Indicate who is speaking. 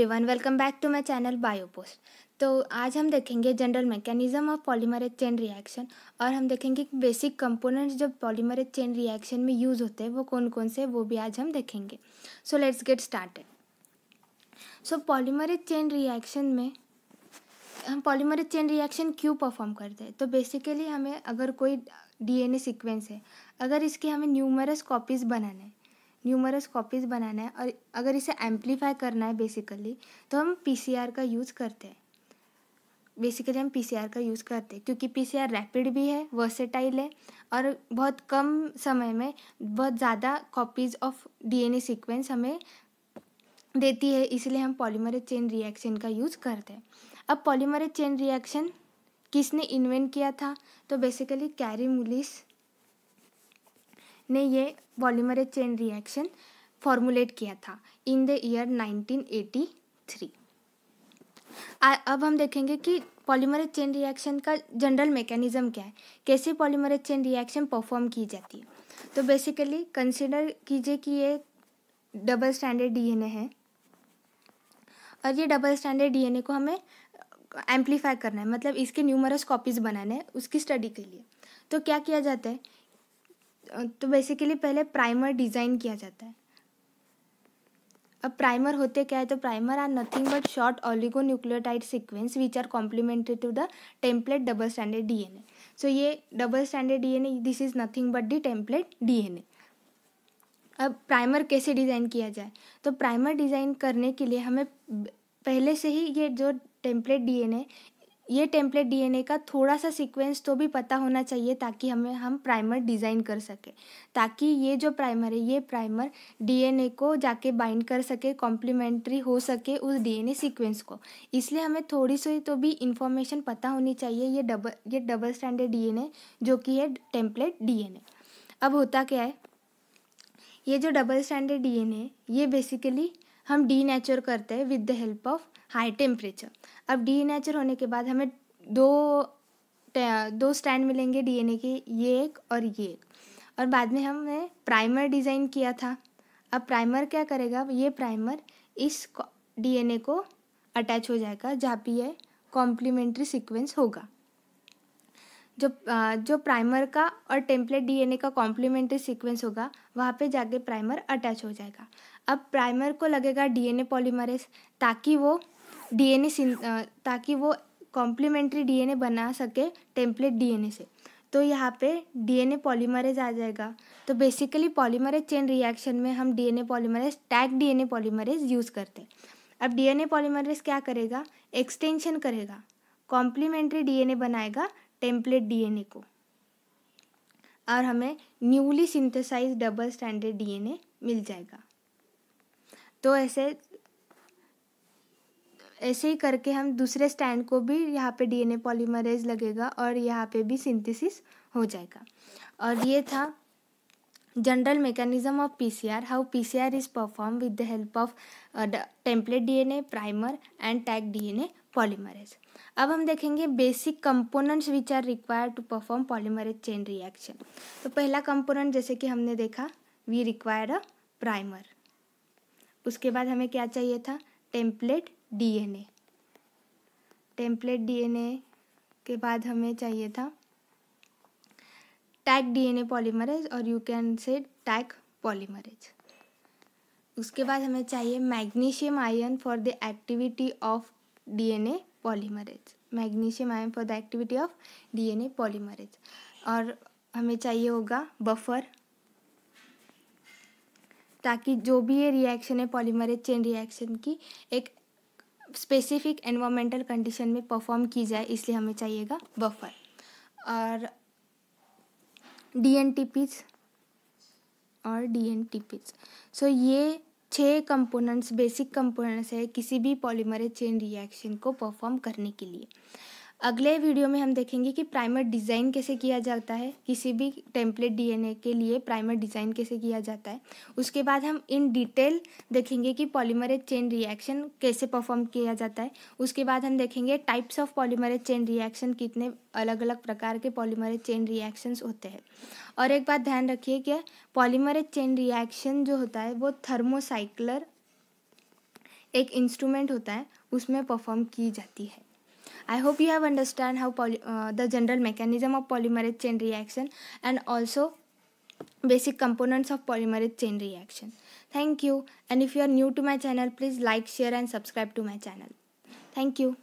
Speaker 1: Everyone welcome back to my channel Biopost तो आज हम देखेंगे general mechanism of polymeric chain reaction और हम देखेंगे बेसिक कंपोनेंट्स जो पॉलीमरेज चेन रिएक्शन में यूज़ होते हैं वो कौन कौन से वो भी आज हम देखेंगे so let's get started so polymerase chain reaction में हम पॉलीमरेज चेन रिएक्शन क्यों परफॉर्म करते हैं तो बेसिकली हमें अगर कोई डीएनए सीक्वेंस है अगर इसके हमें न्यूमरस कॉपीज़ बनाना है न्यूमरस कॉपीज़ बनाना है और अगर इसे एम्पलीफाई करना है बेसिकली तो हम पी का यूज़ करते हैं बेसिकली हम पी का यूज़ करते हैं क्योंकि पी रैपिड भी है वर्सेटाइल है और बहुत कम समय में बहुत ज़्यादा कॉपीज़ ऑफ डीएनए सीक्वेंस हमें देती है इसलिए हम पॉलीमरेज चेन रिएक्शन का यूज़ करते हैं अब पॉलीमरेज चेन रिएक्शन किसने इन्वेंट किया था तो बेसिकली कैरी मुलिस ने ये वॉलीमरेज चेन रिएक्शन फॉर्मुलेट किया था इन द ईयर 1983 आ, अब हम देखेंगे कि पॉलीमरेज चेन रिएक्शन का जनरल मैकेनिज्म क्या है कैसे पॉलीमरेज चेन रिएक्शन परफॉर्म की जाती है तो बेसिकली कंसिडर कीजिए कि ये डबल स्टैंडर्ड डीएनए है और ये डबल स्टैंडर्ड डीएनए को हमें एम्पलीफाई करना है मतलब इसके न्यूमरस कॉपीज़ बनाने हैं उसकी स्टडी के लिए तो क्या किया जाता है तो बेसिकली पहले प्राइमर डिज़ाइन किया जाता है अब प्राइमर होते क्या है तो primer are nothing but short oligonucleotide sequence which are complementary to the template double standard DNA so ये double standard DNA this is nothing but the template DNA अब प्राइमर कैसे डिज़ाइन किया जाए तो प्राइमर डिज़ाइन करने के लिए हमें पहले से ही ये जो टेम्पलेट डीएनए ये टेम्पलेट डीएनए का थोड़ा सा सीक्वेंस तो भी पता होना चाहिए ताकि हमें हम प्राइमर डिज़ाइन कर सके ताकि ये जो प्राइमर है ये प्राइमर डीएनए को जाके बाइंड कर सके कॉम्प्लीमेंट्री हो सके उस डीएनए सीक्वेंस को इसलिए हमें थोड़ी सी तो भी इन्फॉर्मेशन पता होनी चाहिए ये डबल ये डबल स्टैंडर्ड डीएनए जो कि है टेम्पलेट डीएनए अब होता क्या है ये जो डबल स्टैंडर्ड डीएनए ये बेसिकली हम डी नेचर करते हैं with the help of high temperature अब डी होने के बाद हमें दो दो स्टैंड मिलेंगे डीएनए के ये एक और ये एक और बाद में हमने प्राइमर डिज़ाइन किया था अब प्राइमर क्या करेगा ये प्राइमर इस डीएनए को अटैच हो जाएगा जहाँ पर यह कॉम्प्लीमेंट्री सीक्वेंस होगा जो जो प्राइमर का और टेम्पलेट डीएनए का कॉम्प्लीमेंट्री सीक्वेंस होगा वहाँ पे जाके प्राइमर अटैच हो जाएगा अब प्राइमर को लगेगा डीएनए पॉलीमरेज ताकि वो डीएनए ताकि वो कॉम्प्लीमेंट्री डीएनए बना सके टेम्पलेट डीएनए से तो यहाँ पे डीएनए पॉलीमरेज आ जाएगा तो बेसिकली पॉलीमरेज चेन रिएक्शन में हम DNA polymerase Taq DNA polymerase use करते हैं अब डीएनए पॉलीमरेज क्या करेगा एक्सटेंशन करेगा कॉम्प्लीमेंट्री डीएनए बनाएगा टेम्पलेट डीएनए को और हमें newly synthesize double standard DNA मिल जाएगा तो ऐसे ऐसे ही करके हम दूसरे स्टैंड को भी यहाँ पे डीएनए पॉलीमरेज लगेगा और यहाँ पे भी सिंथेसिस हो जाएगा और ये था general mechanism of PCR how PCR is perform with the help of template DNA primer and Taq DNA tag अब हम देखेंगे basic components which are required to perform polymerase chain reaction तो पहला कंपोनेंट जैसे कि हमने देखा वी रिक्वायर अ प्राइमर उसके बाद हमें क्या चाहिए था टेम्पलेट डीएनए टेम्पलेट डीएनए के बाद हमें चाहिए था टैग डीएनए पॉलीमरेज और you can say Taq polymerase उसके बाद हमें चाहिए magnesium ion for the activity of DNA polymerase magnesium ion for the activity of DNA polymerase और हमें चाहिए होगा बफर ताकि जो भी ये रिएक्शन है पॉलीमरेज चेन रिएक्शन की एक स्पेसिफिक एनवायरमेंटल कंडीशन में परफॉर्म की जाए इसलिए हमें चाहिएगा बफर और डी एन टी पीज और D N T Ps so ये छः कंपोनेंट्स बेसिक कंपोनेंट्स है किसी भी पॉलीमरे चेन रिएक्शन को परफॉर्म करने के लिए अगले वीडियो में हम देखेंगे कि प्राइमर डिज़ाइन कैसे किया जाता है किसी भी टेम्पलेट डीएनए के लिए प्राइमर डिज़ाइन कैसे किया जाता है उसके बाद हम इन डिटेल देखेंगे कि पॉलीमरेज चेन रिएक्शन कैसे परफॉर्म किया जाता है उसके बाद हम देखेंगे types of polymerase chain reaction कितने अलग अलग प्रकार के पॉलीमरेज चेन रिएक्शंस होते हैं और एक बात ध्यान रखिए कि पॉलीमरेज चेन रिएक्शन जो होता है वो थर्मोसाइकलर एक इंस्ट्रूमेंट होता है उसमें परफॉर्म की जाती है I hope you have understand how poly, uh, the general mechanism of polymerase chain reaction and also basic components of polymerase chain reaction. Thank you and if you are new to my channel please like, share and subscribe to my channel. Thank you.